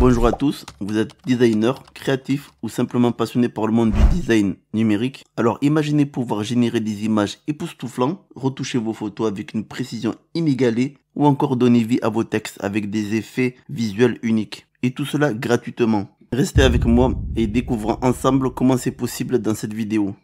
Bonjour à tous, vous êtes designer, créatif ou simplement passionné par le monde du design numérique. Alors imaginez pouvoir générer des images époustouflantes, retoucher vos photos avec une précision inégalée ou encore donner vie à vos textes avec des effets visuels uniques. Et tout cela gratuitement. Restez avec moi et découvrons ensemble comment c'est possible dans cette vidéo.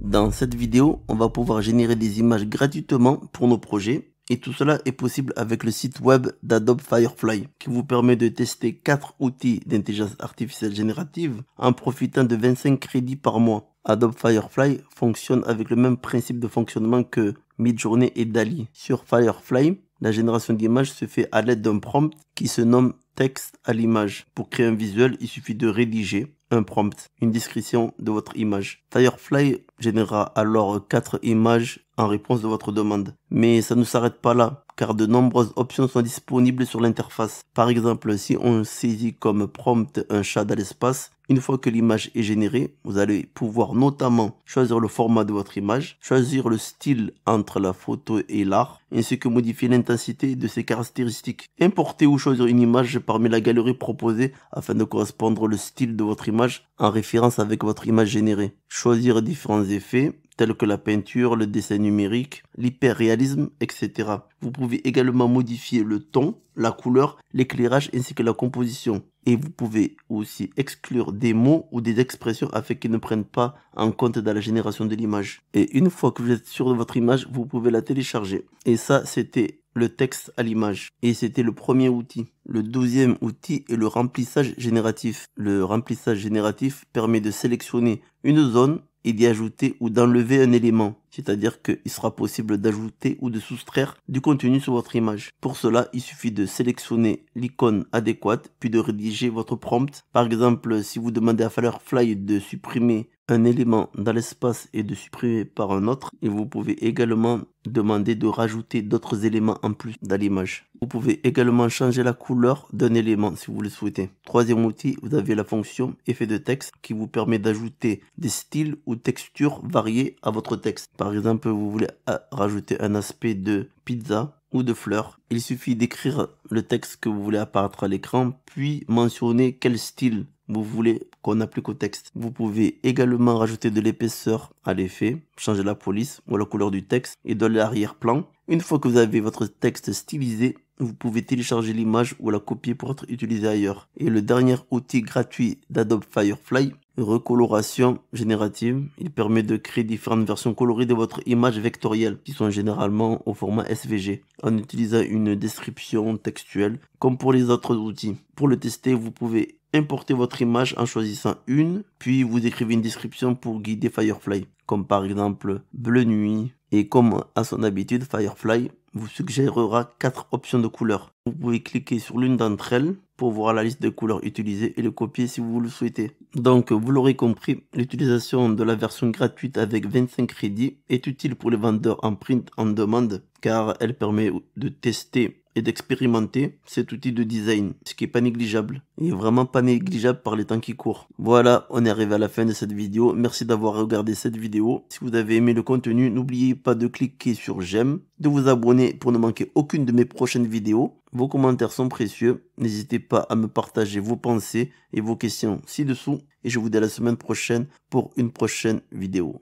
Dans cette vidéo, on va pouvoir générer des images gratuitement pour nos projets et tout cela est possible avec le site web d'Adobe Firefly, qui vous permet de tester 4 outils d'intelligence artificielle générative en profitant de 25 crédits par mois. Adobe Firefly fonctionne avec le même principe de fonctionnement que Midjourney et DALI. Sur Firefly, la génération d'images se fait à l'aide d'un prompt qui se nomme texte à l'image. Pour créer un visuel, il suffit de rédiger un prompt, une description de votre image. Firefly générera alors 4 images en réponse de votre demande. Mais ça ne s'arrête pas là, car de nombreuses options sont disponibles sur l'interface. Par exemple, si on saisit comme prompt un chat dans l'espace, une fois que l'image est générée, vous allez pouvoir notamment choisir le format de votre image, choisir le style entre la photo et l'art, ainsi que modifier l'intensité de ses caractéristiques. Importer ou choisir une image parmi la galerie proposée afin de correspondre le style de votre image en référence avec votre image générée, choisir différents effets, tels que la peinture, le dessin numérique, l'hyperréalisme, etc. Vous pouvez également modifier le ton, la couleur, l'éclairage ainsi que la composition. Et vous pouvez aussi exclure des mots ou des expressions afin qu'ils ne prennent pas en compte dans la génération de l'image. Et une fois que vous êtes sûr de votre image, vous pouvez la télécharger. Et ça, c'était le texte à l'image. Et c'était le premier outil. Le deuxième outil est le remplissage génératif. Le remplissage génératif permet de sélectionner une zone d'y ajouter ou d'enlever un élément, c'est-à-dire qu'il sera possible d'ajouter ou de soustraire du contenu sur votre image. Pour cela, il suffit de sélectionner l'icône adéquate, puis de rédiger votre prompt. Par exemple, si vous demandez à Firefly de supprimer un élément dans l'espace et de supprimer par un autre. Et vous pouvez également demander de rajouter d'autres éléments en plus dans l'image. Vous pouvez également changer la couleur d'un élément si vous le souhaitez. Troisième outil, vous avez la fonction effet de texte qui vous permet d'ajouter des styles ou textures variées à votre texte. Par exemple, vous voulez rajouter un aspect de pizza ou de fleurs. Il suffit d'écrire le texte que vous voulez apparaître à l'écran, puis mentionner quel style vous voulez qu'on applique au texte. Vous pouvez également rajouter de l'épaisseur à l'effet, changer la police ou la couleur du texte et de l'arrière-plan. Une fois que vous avez votre texte stylisé, vous pouvez télécharger l'image ou la copier pour être utilisée ailleurs. Et le dernier outil gratuit d'Adobe Firefly recoloration générative. Il permet de créer différentes versions colorées de votre image vectorielle qui sont généralement au format SVG en utilisant une description textuelle comme pour les autres outils. Pour le tester, vous pouvez importer votre image en choisissant une, puis vous écrivez une description pour guider Firefly, comme par exemple bleu nuit, et comme à son habitude, Firefly vous suggérera quatre options de couleurs. Vous pouvez cliquer sur l'une d'entre elles pour voir la liste des couleurs utilisées et le copier si vous le souhaitez. Donc, vous l'aurez compris, l'utilisation de la version gratuite avec 25 crédits est utile pour les vendeurs en print en demande car elle permet de tester et d'expérimenter cet outil de design, ce qui n'est pas négligeable, et vraiment pas négligeable par les temps qui courent. Voilà, on est arrivé à la fin de cette vidéo, merci d'avoir regardé cette vidéo. Si vous avez aimé le contenu, n'oubliez pas de cliquer sur j'aime de vous abonner pour ne manquer aucune de mes prochaines vidéos. Vos commentaires sont précieux. N'hésitez pas à me partager vos pensées et vos questions ci-dessous. Et je vous dis à la semaine prochaine pour une prochaine vidéo.